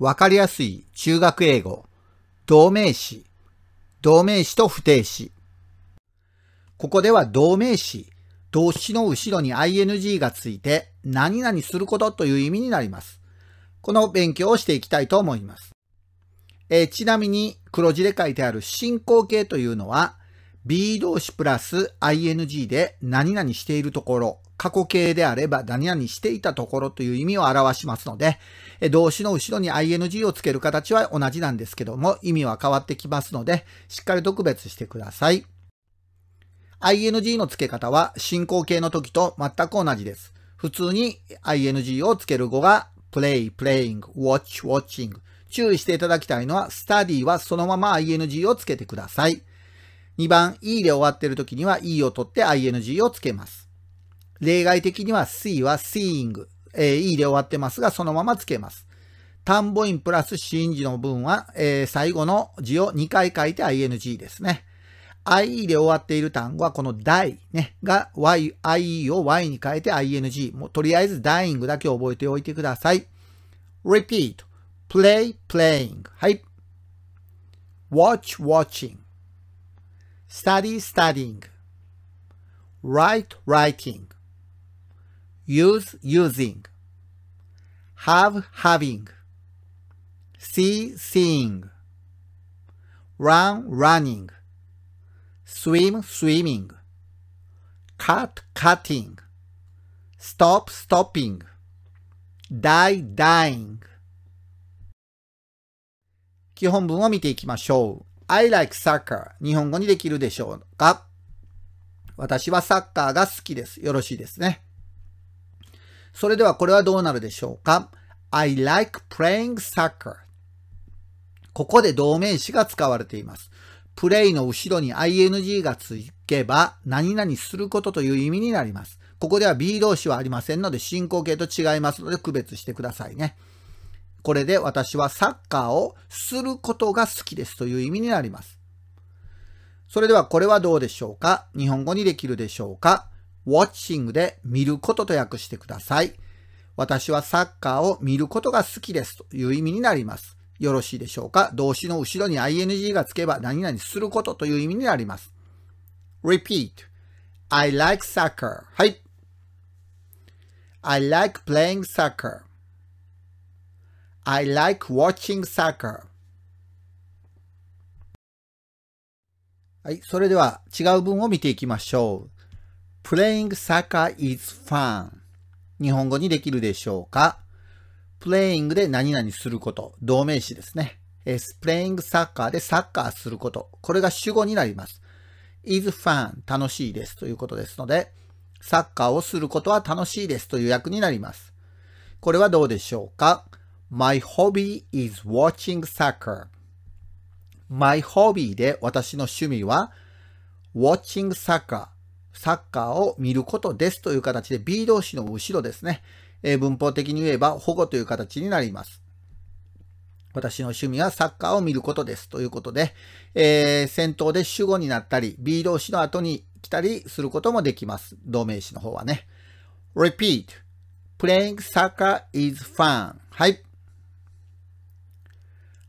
わかりやすい中学英語、動名詞、動名詞と不定詞。ここでは動名詞、動詞の後ろに ing がついて何々することという意味になります。この勉強をしていきたいと思います。えー、ちなみに黒字で書いてある進行形というのは B 動詞プラス ing で何々しているところ過去形であれば何々していたところという意味を表しますので、動詞の後ろに ing をつける形は同じなんですけども、意味は変わってきますので、しっかりと区別してください。ing の付け方は進行形の時と全く同じです。普通に ing をつける語が play, playing, watch, watching。注意していただきたいのは study はそのまま ing をつけてください。2番 e で終わっている時には e を取って ing をつけます。例外的には C は seeing、えー、E で終わってますが、そのままつけます。単母音プラスシン字の文は、えー、最後の字を2回書いて ing ですね。ie で終わっている単語はこの die ね、が y, ie を y に変えて ing。もうとりあえず dying だけ覚えておいてください。repeat, play, playing. はい。watch, watching. study, studying. write, writing. use using have having see seeing run running swim swimming cut cutting stop stopping die dying 基本文を見ていきましょう。I like soccer 日本語にできるでしょうか私はサッカーが好きです。よろしいですね。それではこれはどうなるでしょうか ?I like playing soccer. ここで動名詞が使われています。プレイの後ろに ing がつけば、何々することという意味になります。ここでは B 動詞はありませんので、進行形と違いますので区別してくださいね。これで私はサッカーをすることが好きですという意味になります。それではこれはどうでしょうか日本語にできるでしょうか watching で見ることと訳してください。私はサッカーを見ることが好きですという意味になります。よろしいでしょうか動詞の後ろに ing がつけば何々することという意味になります。repeat I like soccer はい I like playing soccer I like watching soccer はい、それでは違う文を見ていきましょう。Playing soccer is fun 日本語にできるでしょうか ?playing で何々すること。動名詞ですね。playing soccer でサッカーすること。これが主語になります。is fun 楽しいですということですので、サッカーをすることは楽しいですという訳になります。これはどうでしょうか ?My hobby is watching soccer.My hobby で私の趣味は watching soccer サッカーを見ることですという形で B 動詞の後ろですね。え文法的に言えば保護という形になります。私の趣味はサッカーを見ることですということで、えー、先頭で主語になったり、B 動詞の後に来たりすることもできます。動名詞の方はね。repeat, playing soccer is fun. はい。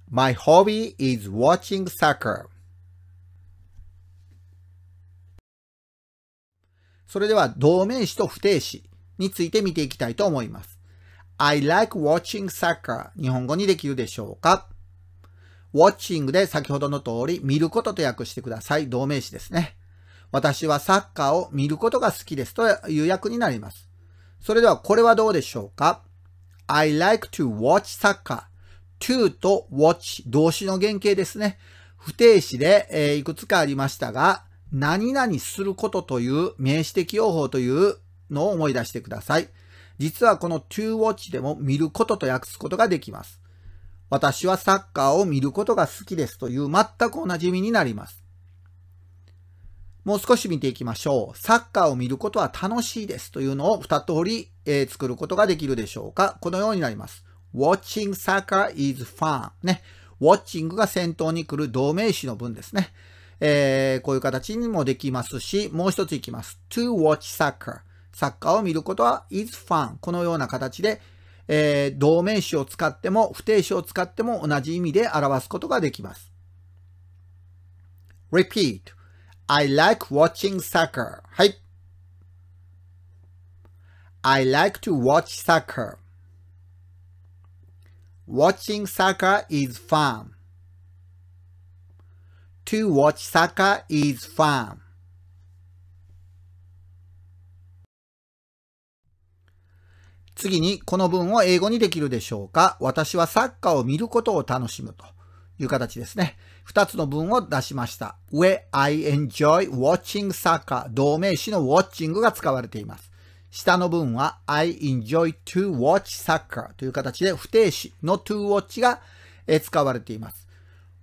My hobby is watching soccer. それでは動名詞と不定詞について見ていきたいと思います。I like watching soccer 日本語にできるでしょうか ?watching で先ほどの通り見ることと訳してください。動名詞ですね。私はサッカーを見ることが好きですという訳になります。それではこれはどうでしょうか ?I like to watch soccer. to と watch 動詞の原型ですね。不定詞で、えいくつかありましたが、何々することという名詞的用法というのを思い出してください。実はこの to watch でも見ることと訳すことができます。私はサッカーを見ることが好きですという全く同じ意味になります。もう少し見ていきましょう。サッカーを見ることは楽しいですというのを2通り、え作ることができるでしょうか。このようになります。watching soccer is fun ね。watching が先頭に来る同名詞の文ですね。えー、こういう形にもできますし、もう一ついきます。to watch soccer。サッカーを見ることは is fun。このような形で、えー、同名詞を使っても不定詞を使っても同じ意味で表すことができます。repeat I like watching soccer はい I like to watch soccer watching soccer is fun to watch soccer is fun.「次にこの文を英語にできるでしょうか私はサッカーを見ることを楽しむ」という形ですね。二つの文を出しました。where I enjoy watching soccer 同名詞の watching が使われています。下の文は I enjoy to watch soccer という形で不定詞の to watch が使われています。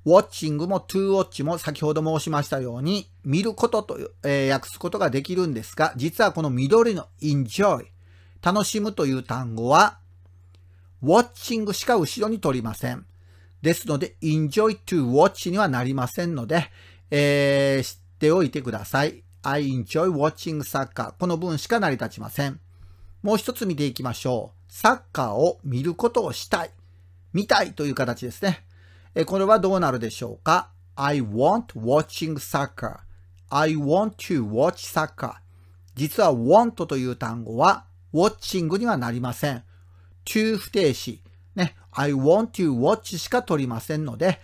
ウォッチングもトゥーウォッチも先ほど申しましたように、見ることと、えー、訳すことができるんですが、実はこの緑の enjoy、楽しむという単語は、ウォッチングしか後ろに取りません。ですので、enjoy to watch にはなりませんので、えー、知っておいてください。I enjoy watching soccer この文しか成り立ちません。もう一つ見ていきましょう。サッカーを見ることをしたい。見たいという形ですね。これはどうなるでしょうか ?I want watching soccer.I want to watch soccer. 実は want という単語は watching にはなりません。to 不定詞。ね。I want to watch しか取りませんので、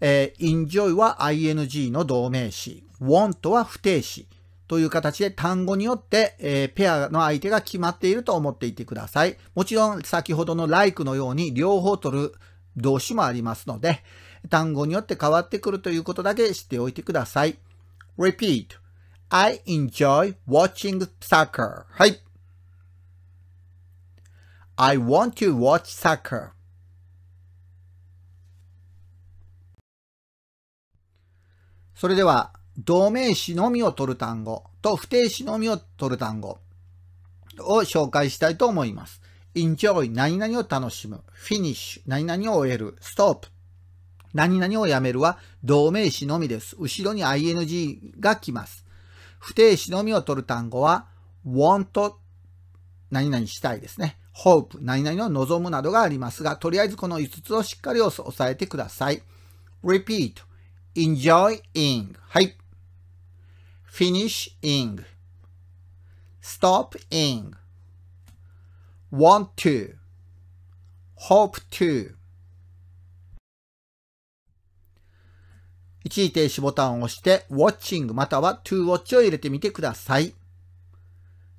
えー、enjoy は ing の動名詞。want は不定詞。という形で単語によって、えー、ペアの相手が決まっていると思っていてください。もちろん先ほどの like のように両方取る動詞もありますので、単語によって変わってくるということだけ知っておいてください。Repeat. I enjoy watching soccer. はい。I want to watch soccer. それでは、動名詞のみを取る単語と不定詞のみを取る単語を紹介したいと思います。enjoy 何々を楽しむ finish 何々を終える stop 何々をやめるは動名詞のみです。後ろに ing が来ます。不定詞のみを取る単語は want 何々したいですね。hope 何々を望むなどがありますが、とりあえずこの5つをしっかり押さえてください。repeat enjoying はい finishing stop ing want to, hope to 一時停止ボタンを押して watching または to watch を入れてみてください。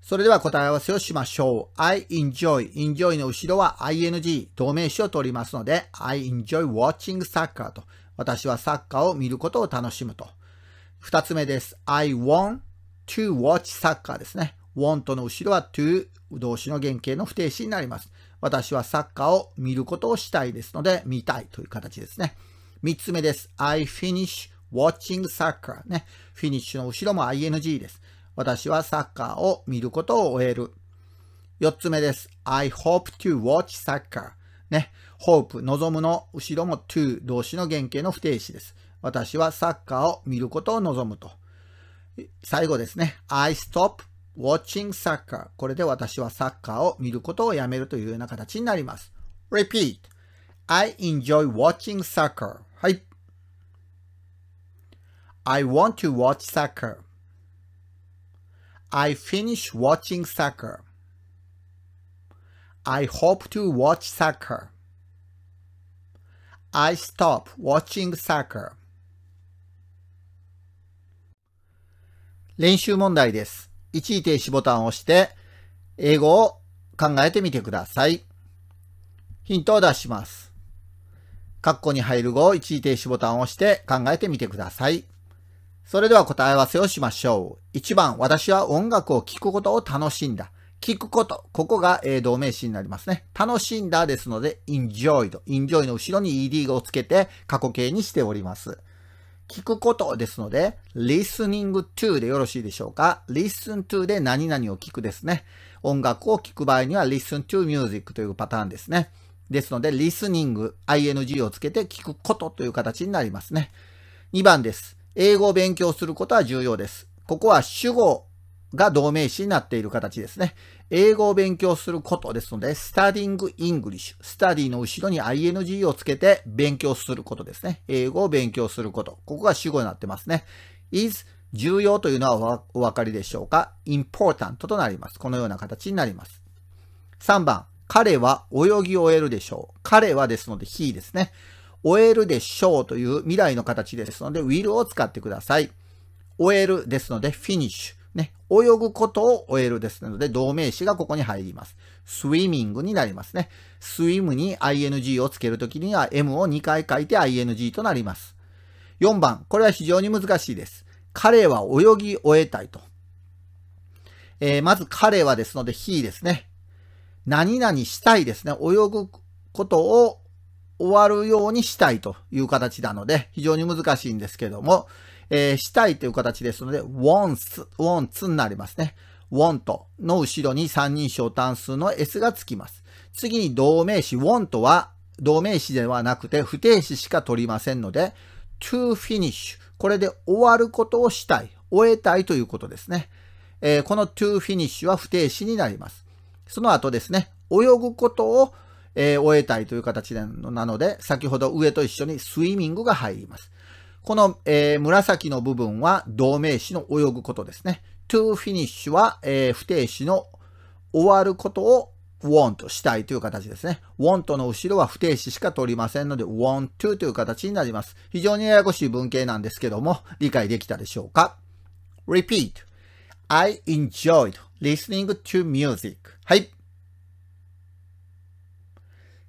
それでは答え合わせをしましょう。I enjoy, enjoy の後ろは ing 同名詞を取りますので I enjoy watching soccer と私はサッカーを見ることを楽しむと。二つ目です。I want to watch soccer ですね。want の後ろは to 動詞の原型の不定詞になります。私はサッカーを見ることをしたいですので、見たいという形ですね。3つ目です。I finish watching soccer ね。フィニッシュの後ろも ing です。私はサッカーを見ることを終える。4つ目です。I hope to watch soccer ね。hope 望むの後ろも to 動詞の原型の不定詞です。私はサッカーを見ることを望むと。最後ですね。I stop watching soccer これで私はサッカーを見ることをやめるというような形になります。repeat I enjoy watching soccer はい I want to watch soccer I finish watching soccer I hope to watch soccer I stop watching soccer 練習問題です。一時停止ボタンを押して、英語を考えてみてください。ヒントを出します。括弧に入る語を一時停止ボタンを押して考えてみてください。それでは答え合わせをしましょう。1番、私は音楽を聴くことを楽しんだ。聞くこと。ここが、え動名詞になりますね。楽しんだですので、enjoyed。enjoy の後ろに ed をつけて過去形にしております。聞くことですので、listening to でよろしいでしょうか ?listen to で何々を聞くですね。音楽を聞く場合には listen to music というパターンですね。ですので、listening、ing をつけて聞くことという形になりますね。2番です。英語を勉強することは重要です。ここは主語が同名詞になっている形ですね。英語を勉強することですので、スタディングイングリッシュ。スタディの後ろに ing をつけて勉強することですね。英語を勉強すること。ここが主語になってますね。is 重要というのはお分かりでしょうか ?important となります。このような形になります。3番、彼は泳ぎ終えるでしょう。彼はですので he ですね。終えるでしょうという未来の形ですので will を使ってください。終えるですので finish。ね、泳ぐことを終えるですなので、動名詞がここに入ります。スイミングになりますね。スイムに ing をつけるときには m を2回書いて ing となります。4番、これは非常に難しいです。彼は泳ぎ終えたいと。えー、まず彼はですので、he ですね。何々したいですね。泳ぐことを終わるようにしたいという形なので、非常に難しいんですけども、えー、したいという形ですので、wants、wants になりますね。want の後ろに三人称単数の s がつきます。次に同名詞 want は同名詞ではなくて不定詞しか取りませんので、to finish これで終わることをしたい、終えたいということですね。えー、この to finish は不定詞になります。その後ですね、泳ぐことを、えー、終えたいという形なので、先ほど上と一緒にスイミングが入ります。この、えー、紫の部分は動名詞の泳ぐことですね。to finish は、えー、不定詞の終わることを want したいという形ですね。want の後ろは不定詞しか取りませんので want to という形になります。非常にややこしい文型なんですけども、理解できたでしょうか ?repeat I enjoyed listening to music はい。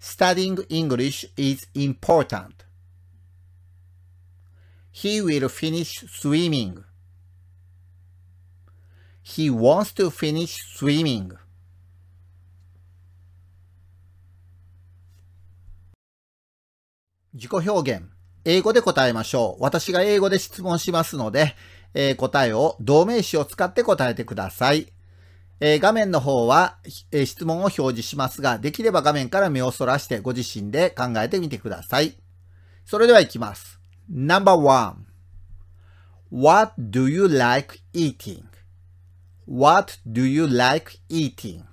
studying English is important He will finish swimming. He wants to finish swimming. 自己表現。英語で答えましょう。私が英語で質問しますので、えー、答えを同名詞を使って答えてください。えー、画面の方は、えー、質問を表示しますが、できれば画面から目をそらしてご自身で考えてみてください。それでは行きます。Number one. What do you like eating? What do you like eating?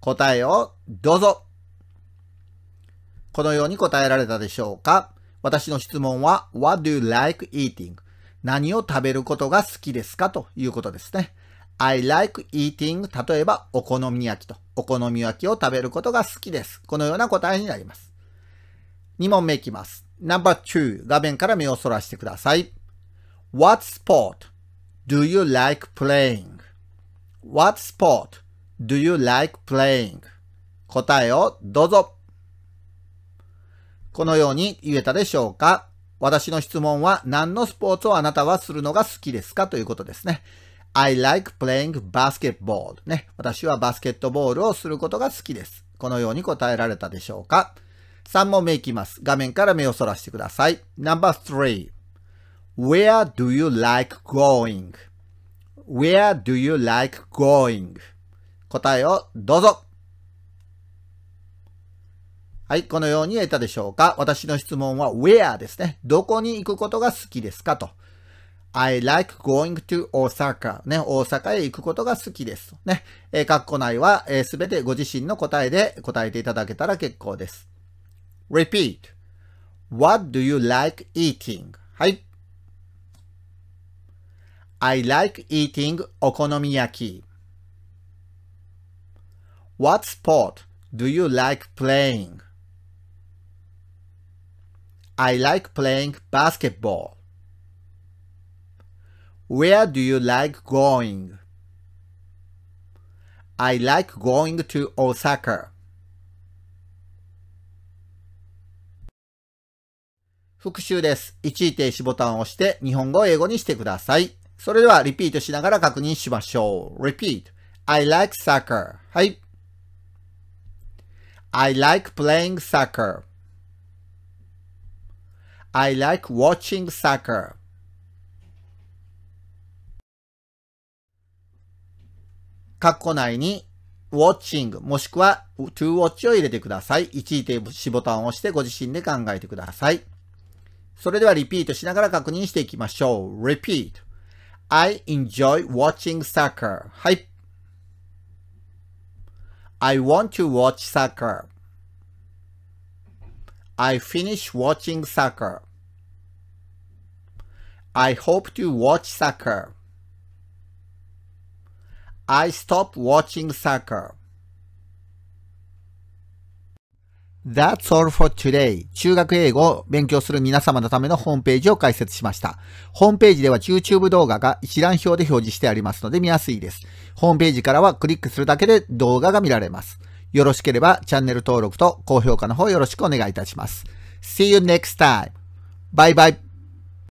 答えをどうぞ。このように答えられたでしょうか私の質問は What do you like eating? 何を食べることが好きですかということですね。I like eating 例えばお好み焼きと。お好み焼きを食べることが好きです。このような答えになります。2問目いきます。No.2 画面から目をそらしてください。What sport do you like playing?What sport do you like playing? 答えをどうぞ。このように言えたでしょうか私の質問は何のスポーツをあなたはするのが好きですかということですね。I like playing basketball ね。私はバスケットボールをすることが好きです。このように答えられたでしょうか3問目いきます。画面から目をそらしてください。No.3 Where do you like going? Where do you like going? 答えをどうぞ。はい、このように得たでしょうか私の質問は where ですね。どこに行くことが好きですかと。I like going to 大阪。ね、大阪へ行くことが好きです。ね、えー、括弧内はすべ、えー、てご自身の答えで答えていただけたら結構です。Repeat. What do you like eating? I like eating okonomiyaki. What sport do you like playing? I like playing basketball. Where do you like going? I like going to Osaka. 復習です。一位停止ボタンを押して日本語を英語にしてください。それではリピートしながら確認しましょう。repeat. I like soccer. はい。I like playing soccer. I like watching soccer. カッコ内に watching もしくは to watch を入れてください。一位停止ボタンを押してご自身で考えてください。それではリピートしながら確認していきましょう。repeat. I enjoy watching soccer. はい。I want to watch soccer. I finish watching soccer. I hope to watch soccer. I stop watching soccer. That's all for today. 中学英語を勉強する皆様のためのホームページを開設しました。ホームページでは YouTube 動画が一覧表で表示してありますので見やすいです。ホームページからはクリックするだけで動画が見られます。よろしければチャンネル登録と高評価の方よろしくお願いいたします。See you next time. Bye bye.